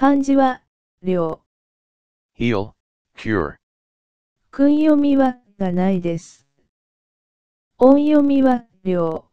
漢字は、量。heal, cure。訓読みは、がないです。音読みは、う。